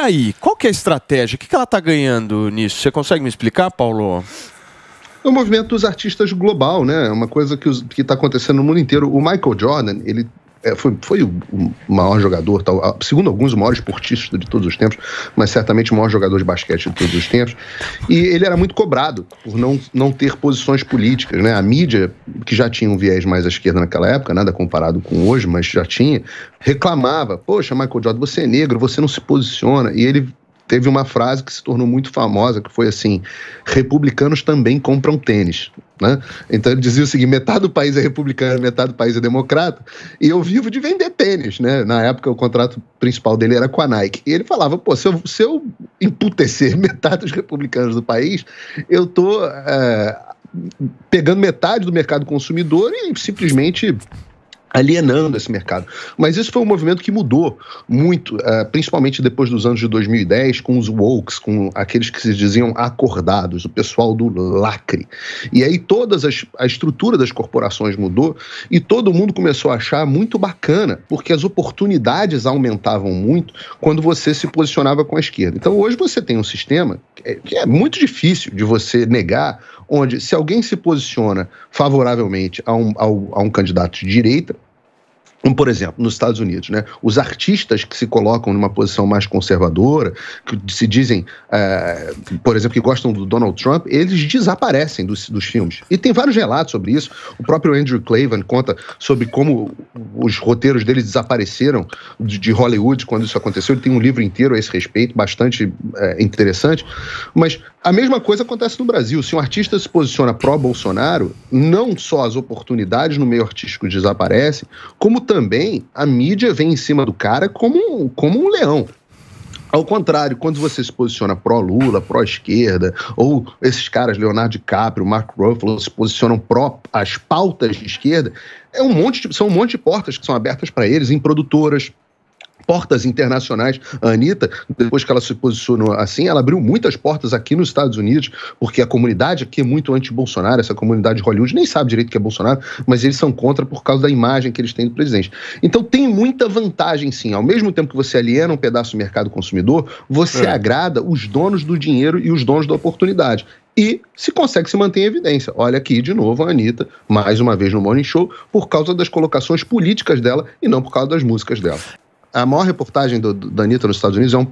aí, qual que é a estratégia? O que, que ela está ganhando nisso? Você consegue me explicar, Paulo? É o movimento dos artistas global, né? É uma coisa que está acontecendo no mundo inteiro. O Michael Jordan, ele é, foi, foi o, maior jogador, tal, segundo alguns, o maior esportista de todos os tempos, mas certamente o maior jogador de basquete de todos os tempos. E ele era muito cobrado por não, não ter posições políticas. Né? A mídia, que já tinha um viés mais à esquerda naquela época, nada comparado com hoje, mas já tinha, reclamava: Poxa, Michael Jordan, você é negro, você não se posiciona. E ele teve uma frase que se tornou muito famosa, que foi assim: republicanos também compram tênis. Né? Então ele dizia o seguinte: metade do país é republicano, metade do país é democrata, e eu vivo de vender tênis. Né? Na época, o contrato principal dele era com a Nike. E ele falava: pô, se eu, se eu emputecer metade dos republicanos do país, eu tô. É, pegando metade do mercado consumidor e simplesmente alienando esse mercado. Mas isso foi um movimento que mudou muito, eh, principalmente depois dos anos de 2010, com os wokes, com aqueles que se diziam acordados, o pessoal do lacre. E aí todas as, a estrutura das corporações mudou e todo mundo começou a achar muito bacana, porque as oportunidades aumentavam muito quando você se posicionava com a esquerda. Então hoje você tem um sistema que é, é muito difícil de você negar, onde se alguém se posiciona favoravelmente a um, a um candidato de direita, por exemplo, nos Estados Unidos, né, os artistas que se colocam numa posição mais conservadora, que se dizem, é, por exemplo, que gostam do Donald Trump, eles desaparecem dos, dos filmes. E tem vários relatos sobre isso. O próprio Andrew Claven conta sobre como os roteiros deles desapareceram de, de Hollywood quando isso aconteceu. Ele tem um livro inteiro a esse respeito, bastante é, interessante. Mas a mesma coisa acontece no Brasil. Se um artista se posiciona pró-Bolsonaro, não só as oportunidades no meio artístico desaparecem, como também a mídia vem em cima do cara como, como um leão. Ao contrário, quando você se posiciona pró-Lula, pró-esquerda, ou esses caras, Leonardo DiCaprio, Mark Ruffalo, se posicionam pró as pautas de esquerda, é um monte de, são um monte de portas que são abertas para eles em produtoras, portas internacionais. A Anitta, depois que ela se posicionou assim, ela abriu muitas portas aqui nos Estados Unidos, porque a comunidade aqui é muito anti-Bolsonaro, essa comunidade de Hollywood nem sabe direito que é Bolsonaro, mas eles são contra por causa da imagem que eles têm do presidente. Então tem muita vantagem, sim. Ao mesmo tempo que você aliena um pedaço do mercado consumidor, você é. agrada os donos do dinheiro e os donos da oportunidade e se consegue se manter em evidência. Olha aqui de novo a Anitta, mais uma vez no Morning Show, por causa das colocações políticas dela e não por causa das músicas dela a maior reportagem do, do, da Anitta nos Estados Unidos é um,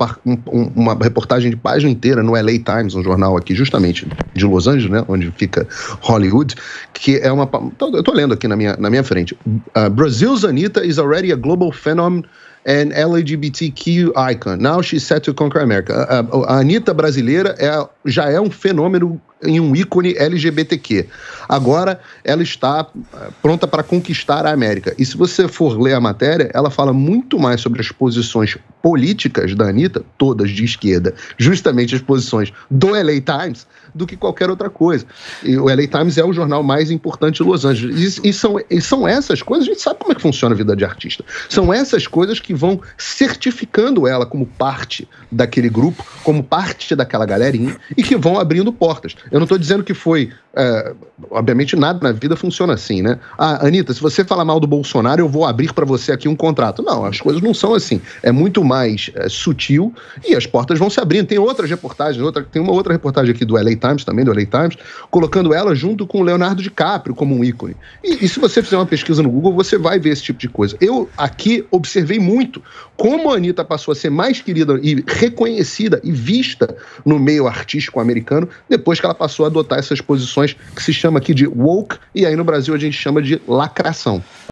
um, uma reportagem de página inteira no LA Times, um jornal aqui justamente de Los Angeles, né, onde fica Hollywood, que é uma... Eu tô lendo aqui na minha, na minha frente. Uh, Brazil's Anitta is already a global phenomenon an LGBTQ icon. Now she's set to conquer America. A, uh, a, uh, a Anitta brasileira é, já é um fenômeno em um ícone LGBTQ. Agora ela está eh, pronta para conquistar a América. E se você for ler a matéria, ela fala muito mais sobre as posições políticas da Anitta, todas de esquerda, justamente as posições do LA Times, do que qualquer outra coisa. E o LA Times é o jornal mais importante de Los Angeles. E, e são, e são essas coisas, a gente sabe como é que funciona a vida de artista. São essas coisas que vão certificando ela como parte daquele grupo, como parte daquela galerinha, e que vão abrindo portas. Eu não estou dizendo que foi. É, obviamente, nada na vida funciona assim, né? Ah, Anitta, se você falar mal do Bolsonaro, eu vou abrir para você aqui um contrato. Não, as coisas não são assim. É muito mais é, sutil e as portas vão se abrindo. Tem outras reportagens, outra, tem uma outra reportagem aqui do LA Times também, do LA Times, colocando ela junto com o Leonardo DiCaprio como um ícone. E, e se você fizer uma pesquisa no Google, você vai ver esse tipo de coisa. Eu aqui observei muito como a Anitta passou a ser mais querida e reconhecida e vista no meio artístico americano depois que ela passou a adotar essas posições que se chama aqui de woke e aí no Brasil a gente chama de lacração.